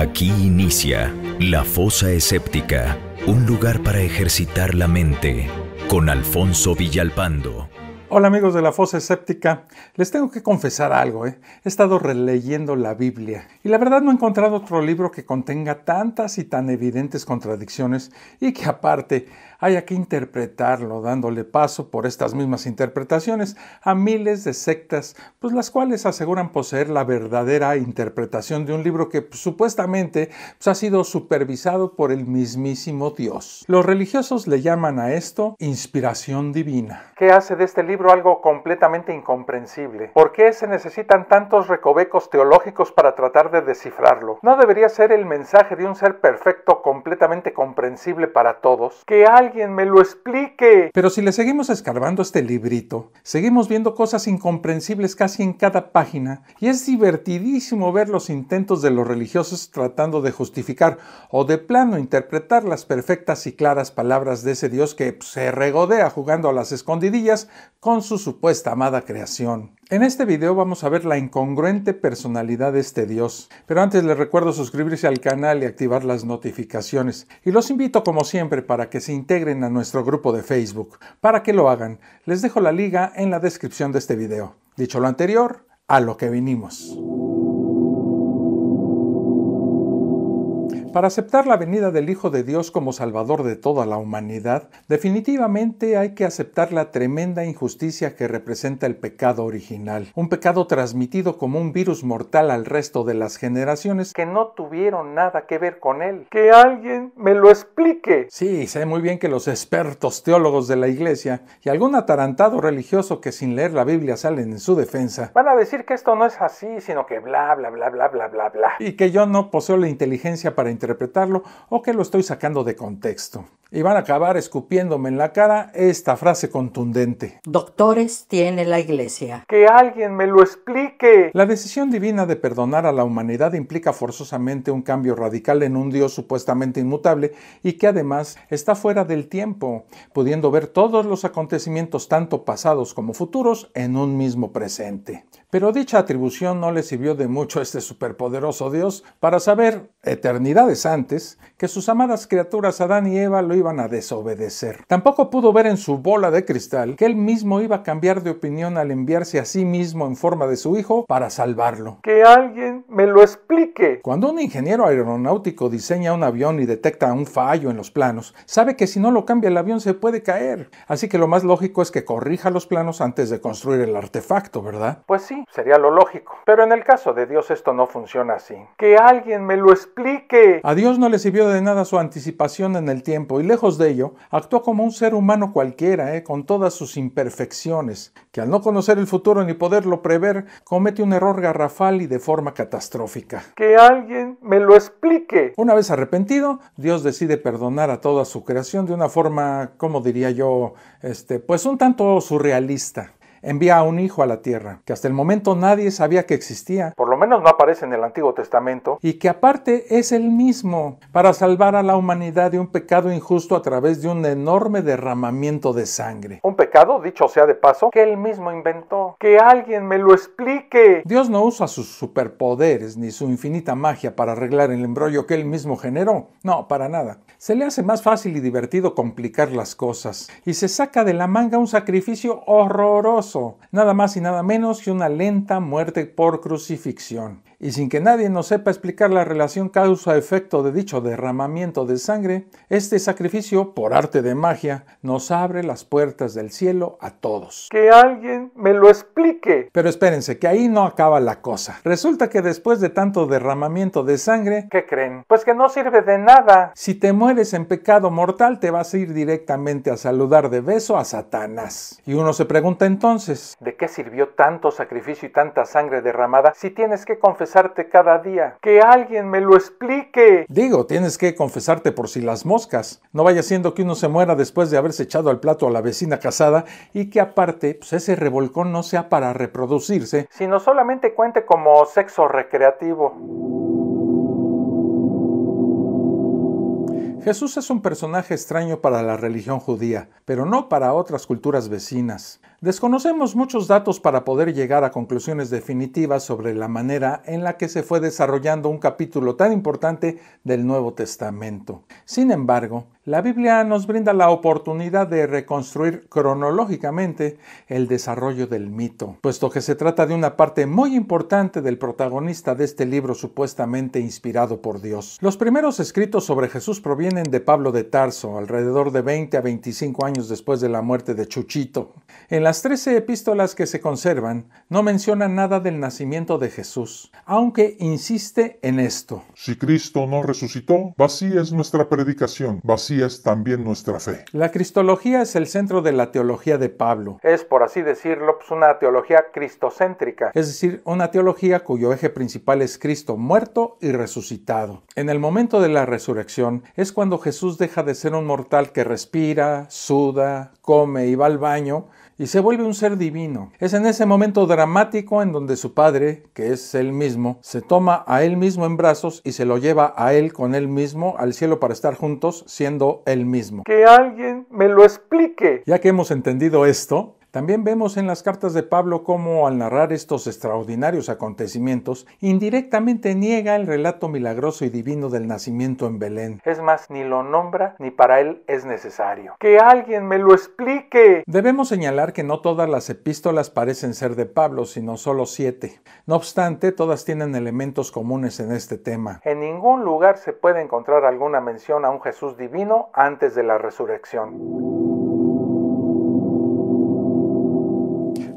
Aquí inicia La Fosa Escéptica, un lugar para ejercitar la mente, con Alfonso Villalpando. Hola amigos de la Fosa Escéptica, les tengo que confesar algo, ¿eh? he estado releyendo la Biblia y la verdad no he encontrado otro libro que contenga tantas y tan evidentes contradicciones y que aparte hay que interpretarlo, dándole paso por estas mismas interpretaciones a miles de sectas, pues las cuales aseguran poseer la verdadera interpretación de un libro que pues, supuestamente pues, ha sido supervisado por el mismísimo Dios. Los religiosos le llaman a esto inspiración divina. ¿Qué hace de este libro algo completamente incomprensible? ¿Por qué se necesitan tantos recovecos teológicos para tratar de descifrarlo? ¿No debería ser el mensaje de un ser perfecto completamente comprensible para todos? Que alguien me lo explique. Pero si le seguimos escarbando este librito, seguimos viendo cosas incomprensibles casi en cada página y es divertidísimo ver los intentos de los religiosos tratando de justificar o de plano interpretar las perfectas y claras palabras de ese Dios que pues, se regodea jugando a las escondidillas con su supuesta amada creación. En este video vamos a ver la incongruente personalidad de este Dios, pero antes les recuerdo suscribirse al canal y activar las notificaciones. Y los invito como siempre para que se integren a nuestro grupo de Facebook. Para que lo hagan, les dejo la liga en la descripción de este video. Dicho lo anterior, a lo que vinimos. Para aceptar la venida del Hijo de Dios como Salvador de toda la humanidad, definitivamente hay que aceptar la tremenda injusticia que representa el pecado original, un pecado transmitido como un virus mortal al resto de las generaciones que no tuvieron nada que ver con él. Que alguien me lo explique. Sí, sé muy bien que los expertos teólogos de la Iglesia y algún atarantado religioso que sin leer la Biblia salen en su defensa van a decir que esto no es así, sino que bla, bla, bla, bla, bla, bla, bla. Y que yo no poseo la inteligencia para interpretarlo o que lo estoy sacando de contexto y van a acabar escupiéndome en la cara esta frase contundente. Doctores tiene la Iglesia. Que alguien me lo explique. La decisión divina de perdonar a la humanidad implica forzosamente un cambio radical en un Dios supuestamente inmutable y que además está fuera del tiempo, pudiendo ver todos los acontecimientos tanto pasados como futuros en un mismo presente. Pero dicha atribución no le sirvió de mucho a este superpoderoso Dios para saber, eternidades antes, que sus amadas criaturas Adán y Eva lo iban a desobedecer. Tampoco pudo ver en su bola de cristal que él mismo iba a cambiar de opinión al enviarse a sí mismo en forma de su hijo para salvarlo. Que alguien me lo explique. Cuando un ingeniero aeronáutico diseña un avión y detecta un fallo en los planos, sabe que si no lo cambia el avión se puede caer. Así que lo más lógico es que corrija los planos antes de construir el artefacto, ¿verdad? Pues sí, sería lo lógico. Pero en el caso de Dios esto no funciona así. Que alguien me lo explique. A Dios no le sirvió de nada su anticipación en el tiempo y lejos de ello, actuó como un ser humano cualquiera, eh, con todas sus imperfecciones, que al no conocer el futuro ni poderlo prever, comete un error garrafal y de forma catastrófica. Que alguien me lo explique. Una vez arrepentido, Dios decide perdonar a toda su creación de una forma, como diría yo, este, pues un tanto surrealista envía a un hijo a la tierra, que hasta el momento nadie sabía que existía, por lo menos no aparece en el Antiguo Testamento, y que aparte es el mismo para salvar a la humanidad de un pecado injusto a través de un enorme derramamiento de sangre. Un pecado, dicho sea de paso, que él mismo inventó. Que alguien me lo explique. Dios no usa sus superpoderes ni su infinita magia para arreglar el embrollo que él mismo generó. No, para nada. Se le hace más fácil y divertido complicar las cosas, y se saca de la manga un sacrificio horroroso nada más y nada menos que una lenta muerte por crucifixión y sin que nadie nos sepa explicar la relación causa-efecto de dicho derramamiento de sangre, este sacrificio, por arte de magia, nos abre las puertas del cielo a todos. Que alguien me lo explique. Pero espérense, que ahí no acaba la cosa. Resulta que después de tanto derramamiento de sangre, ¿qué creen? Pues que no sirve de nada. Si te mueres en pecado mortal, te vas a ir directamente a saludar de beso a Satanás. Y uno se pregunta entonces, ¿de qué sirvió tanto sacrificio y tanta sangre derramada si tienes que confesar confesarte cada día. Que alguien me lo explique. Digo, tienes que confesarte por si las moscas. No vaya siendo que uno se muera después de haberse echado al plato a la vecina casada y que aparte pues, ese revolcón no sea para reproducirse, sino solamente cuente como sexo recreativo. Jesús es un personaje extraño para la religión judía, pero no para otras culturas vecinas. Desconocemos muchos datos para poder llegar a conclusiones definitivas sobre la manera en la que se fue desarrollando un capítulo tan importante del Nuevo Testamento. Sin embargo, la Biblia nos brinda la oportunidad de reconstruir cronológicamente el desarrollo del mito, puesto que se trata de una parte muy importante del protagonista de este libro supuestamente inspirado por Dios. Los primeros escritos sobre Jesús provienen de Pablo de Tarso, alrededor de 20 a 25 años después de la muerte de Chuchito. En las trece epístolas que se conservan no mencionan nada del nacimiento de Jesús, aunque insiste en esto. Si Cristo no resucitó, vacía es nuestra predicación, vacía es también nuestra fe. La cristología es el centro de la teología de Pablo. Es, por así decirlo, pues, una teología cristocéntrica, es decir, una teología cuyo eje principal es Cristo muerto y resucitado. En el momento de la resurrección es cuando Jesús deja de ser un mortal que respira, suda, come y va al baño y se vuelve un ser divino. Es en ese momento dramático en donde su padre, que es él mismo, se toma a él mismo en brazos y se lo lleva a él con él mismo al cielo para estar juntos siendo él mismo. Que alguien me lo explique. Ya que hemos entendido esto, también vemos en las cartas de Pablo cómo al narrar estos extraordinarios acontecimientos, indirectamente niega el relato milagroso y divino del nacimiento en Belén. Es más, ni lo nombra ni para él es necesario. ¡Que alguien me lo explique! Debemos señalar que no todas las epístolas parecen ser de Pablo, sino solo siete. No obstante, todas tienen elementos comunes en este tema. En ningún lugar se puede encontrar alguna mención a un Jesús divino antes de la resurrección.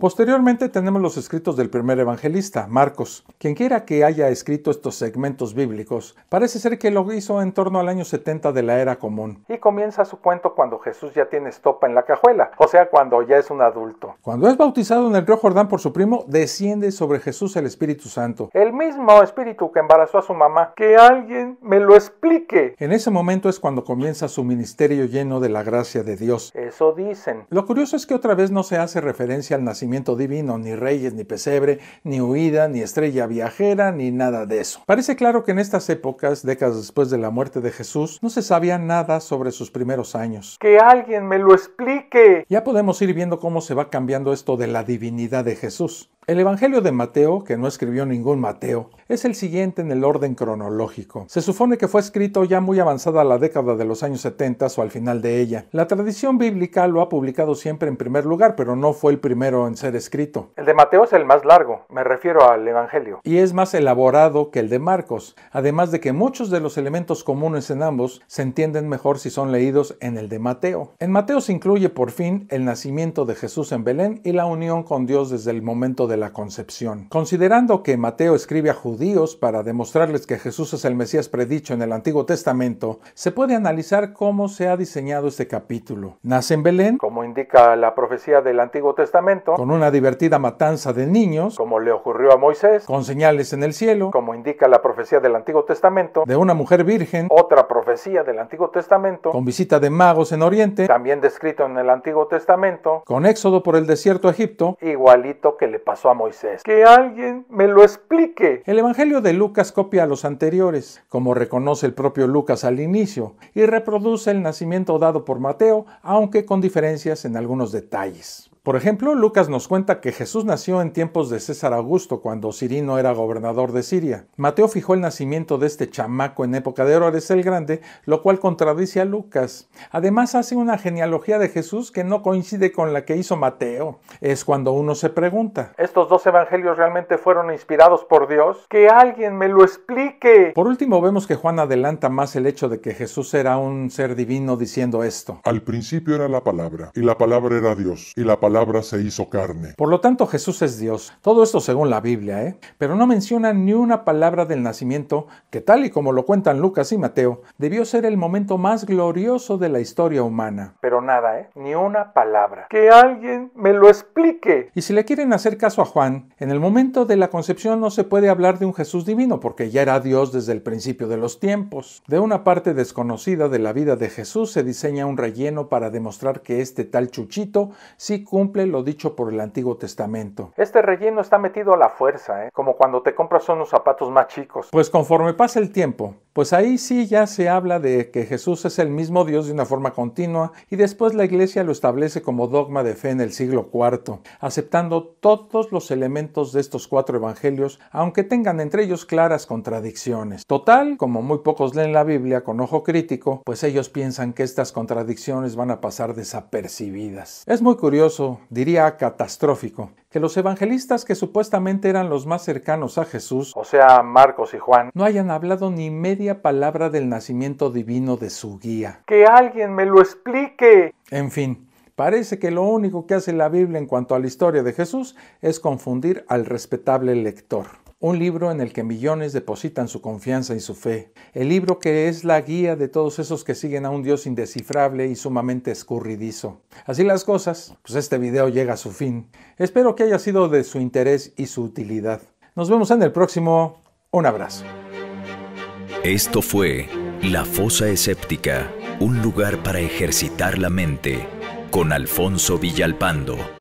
Posteriormente tenemos los escritos del primer evangelista, Marcos. Quien quiera que haya escrito estos segmentos bíblicos, parece ser que lo hizo en torno al año 70 de la era común. Y comienza su cuento cuando Jesús ya tiene estopa en la cajuela, o sea, cuando ya es un adulto. Cuando es bautizado en el río Jordán por su primo, desciende sobre Jesús el Espíritu Santo. El mismo Espíritu que embarazó a su mamá. Que alguien me lo explique. En ese momento es cuando comienza su ministerio lleno de la gracia de Dios. Eso dicen. Lo curioso es que otra vez no se hace referencia al nacimiento divino, ni reyes, ni pesebre, ni huida, ni estrella viajera, ni nada de eso. Parece claro que en estas épocas, décadas después de la muerte de Jesús, no se sabía nada sobre sus primeros años. Que alguien me lo explique. Ya podemos ir viendo cómo se va cambiando esto de la divinidad de Jesús. El Evangelio de Mateo, que no escribió ningún Mateo, es el siguiente en el orden cronológico. Se supone que fue escrito ya muy avanzada la década de los años 70 o al final de ella. La tradición bíblica lo ha publicado siempre en primer lugar, pero no fue el primero en ser escrito. El de Mateo es el más largo, me refiero al Evangelio. Y es más elaborado que el de Marcos, además de que muchos de los elementos comunes en ambos se entienden mejor si son leídos en el de Mateo. En Mateo se incluye por fin el nacimiento de Jesús en Belén y la unión con Dios desde el momento de la concepción. Considerando que Mateo escribe a Judá, Dios para demostrarles que Jesús es el Mesías predicho en el Antiguo Testamento, se puede analizar cómo se ha diseñado este capítulo. Nace en Belén, como indica la profecía del Antiguo Testamento, con una divertida matanza de niños, como le ocurrió a Moisés, con señales en el cielo, como indica la profecía del Antiguo Testamento, de una mujer virgen, otra profecía del Antiguo Testamento, con visita de magos en Oriente, también descrito en el Antiguo Testamento, con éxodo por el desierto a Egipto, igualito que le pasó a Moisés. Que alguien me lo explique. El Evangelio de Lucas copia a los anteriores, como reconoce el propio Lucas al inicio, y reproduce el nacimiento dado por Mateo, aunque con diferencias en algunos detalles. Por ejemplo, Lucas nos cuenta que Jesús nació en tiempos de César Augusto, cuando Cirino era gobernador de Siria. Mateo fijó el nacimiento de este chamaco en época de Herodes el Grande, lo cual contradice a Lucas. Además, hace una genealogía de Jesús que no coincide con la que hizo Mateo. Es cuando uno se pregunta, ¿estos dos evangelios realmente fueron inspirados por Dios? Que alguien me lo explique. Por último, vemos que Juan adelanta más el hecho de que Jesús era un ser divino diciendo esto. Al principio era la palabra, y la palabra era Dios, y la palabra se hizo carne. Por lo tanto, Jesús es Dios. Todo esto según la Biblia, ¿eh? Pero no menciona ni una palabra del nacimiento que, tal y como lo cuentan Lucas y Mateo, debió ser el momento más glorioso de la historia humana. Pero nada, ¿eh? Ni una palabra. Que alguien me lo explique. Y si le quieren hacer caso a Juan, en el momento de la concepción no se puede hablar de un Jesús divino porque ya era Dios desde el principio de los tiempos. De una parte desconocida de la vida de Jesús se diseña un relleno para demostrar que este tal Chuchito sí cumple cumple lo dicho por el Antiguo Testamento. Este relleno está metido a la fuerza, ¿eh? como cuando te compras unos zapatos más chicos. Pues conforme pasa el tiempo pues ahí sí ya se habla de que Jesús es el mismo Dios de una forma continua y después la Iglesia lo establece como dogma de fe en el siglo IV, aceptando todos los elementos de estos cuatro evangelios, aunque tengan entre ellos claras contradicciones. Total, como muy pocos leen la Biblia con ojo crítico, pues ellos piensan que estas contradicciones van a pasar desapercibidas. Es muy curioso, diría catastrófico, que los evangelistas que supuestamente eran los más cercanos a Jesús, o sea, Marcos y Juan, no hayan hablado ni medio palabra del nacimiento divino de su guía. Que alguien me lo explique. En fin, Parece que lo único que hace la Biblia en cuanto a la historia de Jesús es confundir al respetable lector. Un libro en el que millones depositan su confianza y su fe. El libro que es la guía de todos esos que siguen a un Dios indescifrable y sumamente escurridizo. Así las cosas, pues este video llega a su fin. Espero que haya sido de su interés y su utilidad. Nos vemos en el próximo. Un abrazo. Esto fue La Fosa Escéptica, un lugar para ejercitar la mente, con Alfonso Villalpando.